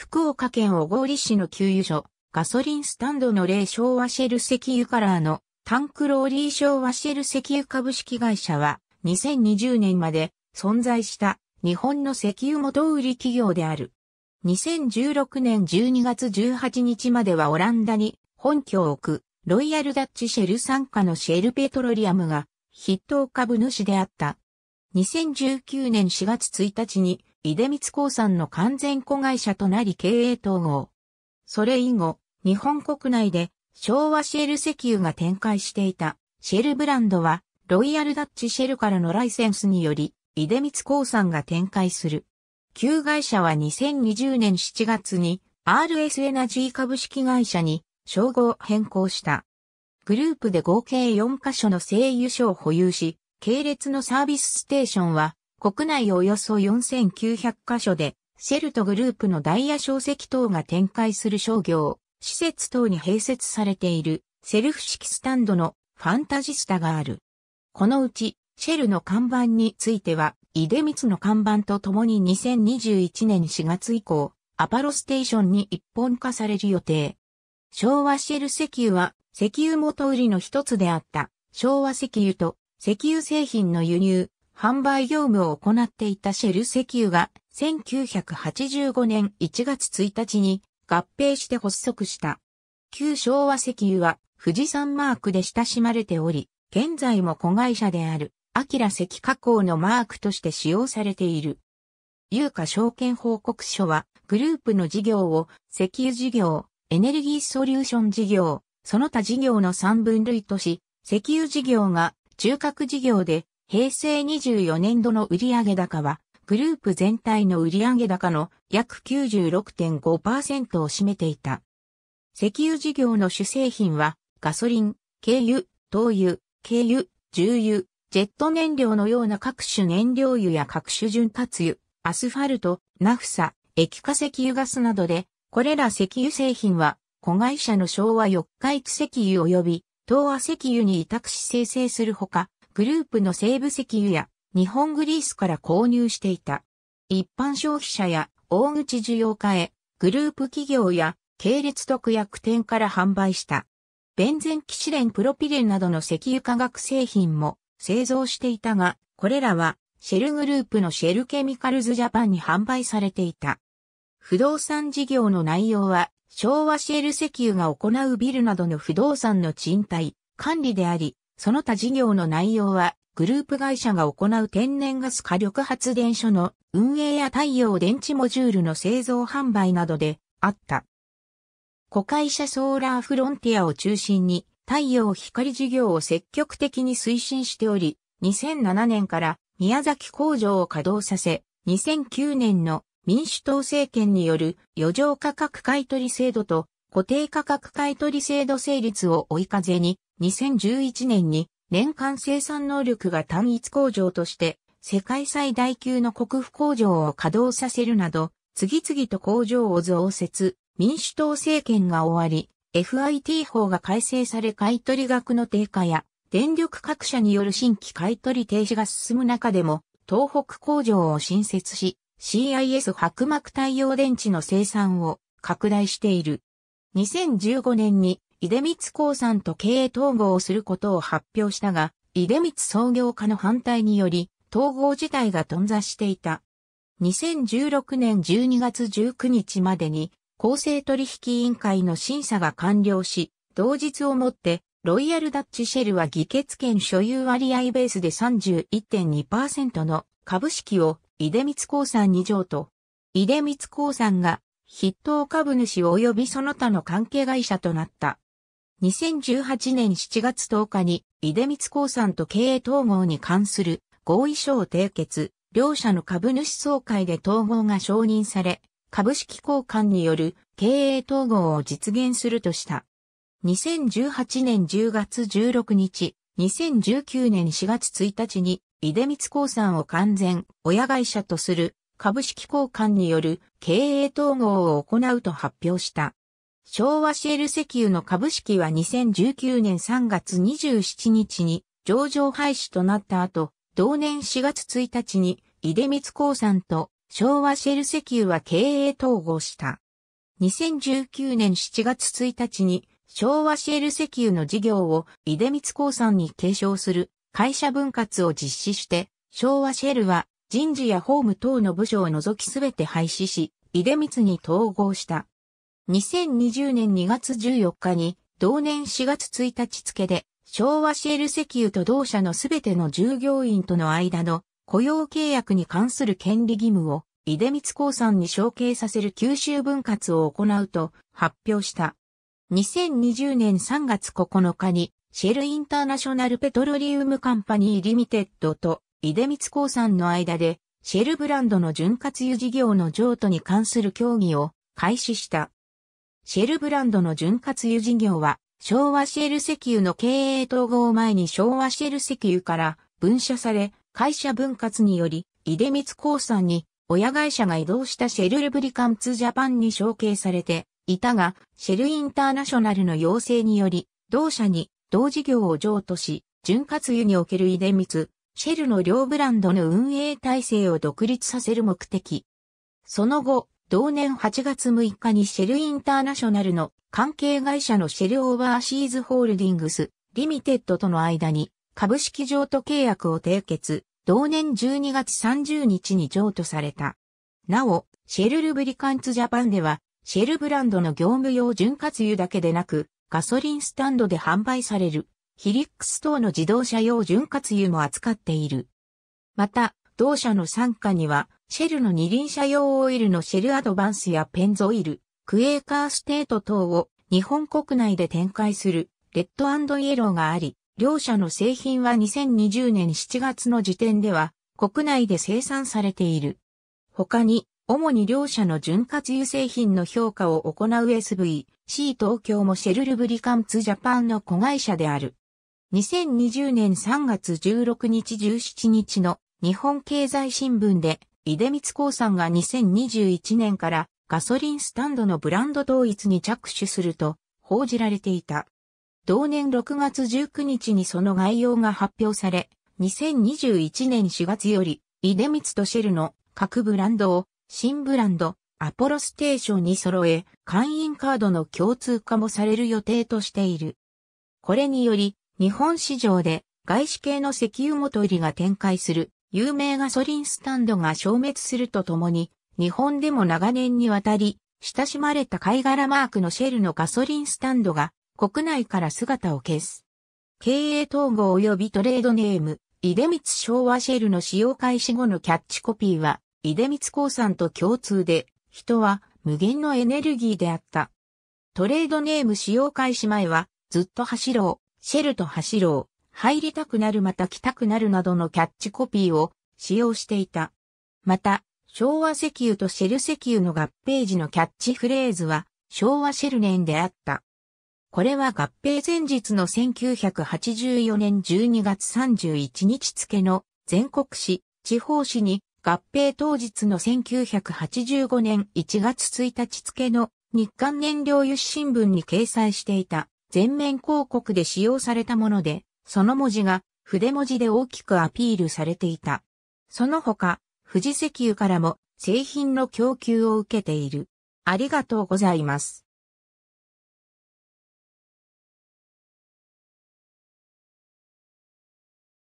福岡県小郡市の給油所、ガソリンスタンドの霊昭和シェル石油カラーのタンクローリー昭和シェル石油株式会社は2020年まで存在した日本の石油元売り企業である。2016年12月18日まではオランダに本拠を置くロイヤルダッチシェル傘下のシェルペトロリアムが筆頭株主であった。2019年4月1日に出光興産の完全子会社となり経営統合。それ以後、日本国内で昭和シェル石油が展開していたシェルブランドはロイヤルダッチシェルからのライセンスにより出光興産が展開する。旧会社は2020年7月に RS エナジー株式会社に称号変更した。グループで合計4カ所の製油所を保有し、系列のサービスステーションは国内およそ4900カ所で、シェルトグループのダイヤ小石等が展開する商業、施設等に併設されている、セルフ式スタンドのファンタジスタがある。このうち、シェルの看板については、デ出光の看板とともに2021年4月以降、アパロステーションに一本化される予定。昭和シェル石油は、石油元売りの一つであった、昭和石油と石油製品の輸入、販売業務を行っていたシェル石油が1985年1月1日に合併して発足した。旧昭和石油は富士山マークで親しまれており、現在も子会社である、アキラ石加工のマークとして使用されている。有価証券報告書は、グループの事業を石油事業、エネルギーソリューション事業、その他事業の3分類とし、石油事業が中核事業で平成24年度の売上高は、グループ全体の売上高の約96.5%を占めていた。石油事業の主製品は、ガソリン、軽油、灯油、軽油、重油、ジェット燃料のような各種燃料油や各種潤滑油、アスファルト、ナフサ、液化石油ガスなどで、これら石油製品は、子会社の昭和四日市石油及び、東亜石油に委託し生成するほか、グループの西部石油や日本グリースから購入していた。一般消費者や大口需要家へグループ企業や系列特約店から販売した。ベンゼンキシレンプロピレンなどの石油化学製品も製造していたが、これらはシェルグループのシェルケミカルズジャパンに販売されていた。不動産事業の内容は、昭和シェル石油が行うビルなどの不動産の賃貸、管理であり、その他事業の内容は、グループ会社が行う天然ガス火力発電所の運営や太陽電池モジュールの製造販売などであった。子会社ソーラーフロンティアを中心に太陽光事業を積極的に推進しており、2007年から宮崎工場を稼働させ、2009年の民主党政権による余剰価格買取制度と固定価格買取制度成立を追い風に、2011年に年間生産能力が単一工場として、世界最大級の国府工場を稼働させるなど、次々と工場を増設、民主党政権が終わり、FIT 法が改正され買取額の低下や、電力各社による新規買取停止が進む中でも、東北工場を新設し、CIS 白膜太陽電池の生産を拡大している。2015年に、出光興産と経営統合をすることを発表したが、出光創業家の反対により、統合自体が頓挫していた。2016年12月19日までに、公正取引委員会の審査が完了し、同日をもって、ロイヤルダッチシェルは議決権所有割合ベースで31.2%の株式を出光興産に譲渡。出光興産が筆頭株主及びその他の関係会社となった。2018年7月10日に、出光興産と経営統合に関する合意書を締結、両社の株主総会で統合が承認され、株式交換による経営統合を実現するとした。2018年10月16日、2019年4月1日に、出光興産を完全親会社とする株式交換による経営統合を行うと発表した。昭和シェル石油の株式は2019年3月27日に上場廃止となった後、同年4月1日に、井出光興産と昭和シェル石油は経営統合した。2019年7月1日に、昭和シェル石油の事業を井出光興産に継承する会社分割を実施して、昭和シェルは人事や法務等の部署を除きすべて廃止し、出光に統合した。2020年2月14日に、同年4月1日付で、昭和シェル石油と同社のすべての従業員との間の雇用契約に関する権利義務を、出光興産に承継させる九州分割を行うと発表した。2020年3月9日に、シェルインターナショナルペトロリウムカンパニーリミテッドと出光興産の間で、シェルブランドの潤滑油事業の譲渡に関する協議を開始した。シェルブランドの潤滑油事業は、昭和シェル石油の経営統合前に昭和シェル石油から分社され、会社分割により、出光興産に親会社が移動したシェルルブリカンツジャパンに承継されていたが、シェルインターナショナルの要請により、同社に同事業を譲渡し、潤滑油における出光シェルの両ブランドの運営体制を独立させる目的。その後、同年8月6日にシェルインターナショナルの関係会社のシェルオーバーシーズホールディングス、リミテッドとの間に株式譲渡契約を締結、同年12月30日に譲渡された。なお、シェルルブリカンツジャパンでは、シェルブランドの業務用潤滑油だけでなく、ガソリンスタンドで販売されるヒリックス等の自動車用潤滑油も扱っている。また、同社の傘下には、シェルの二輪車用オイルのシェルアドバンスやペンゾイル、クエーカーステート等を日本国内で展開するレッドイエローがあり、両社の製品は2020年7月の時点では国内で生産されている。他に、主に両社の潤滑油製品の評価を行う SV、C 東京もシェルルブリカンツジャパンの子会社である。2020年3月16日17日の日本経済新聞で、井出光興産が2021年からガソリンスタンドのブランド統一に着手すると報じられていた。同年6月19日にその概要が発表され、2021年4月より、井出光とシェルの各ブランドを新ブランド、アポロステーションに揃え、会員カードの共通化もされる予定としている。これにより、日本市場で外資系の石油元売りが展開する有名ガソリンスタンドが消滅するとともに、日本でも長年にわたり、親しまれた貝殻マークのシェルのガソリンスタンドが国内から姿を消す。経営統合及びトレードネーム、出光昭和シェルの使用開始後のキャッチコピーは、出光興産と共通で、人は無限のエネルギーであった。トレードネーム使用開始前は、ずっと走ろう、シェルと走ろう、入りたくなるまた来たくなるなどのキャッチコピーを使用していた。また、昭和石油とシェル石油の合併時のキャッチフレーズは、昭和シェル年であった。これは合併前日の1984年12月31日付の全国紙、地方紙に合併当日の1985年1月1日付の日刊燃料油出新聞に掲載していた。全面広告で使用されたもので、その文字が筆文字で大きくアピールされていた。その他、富士石油からも製品の供給を受けている。ありがとうございます。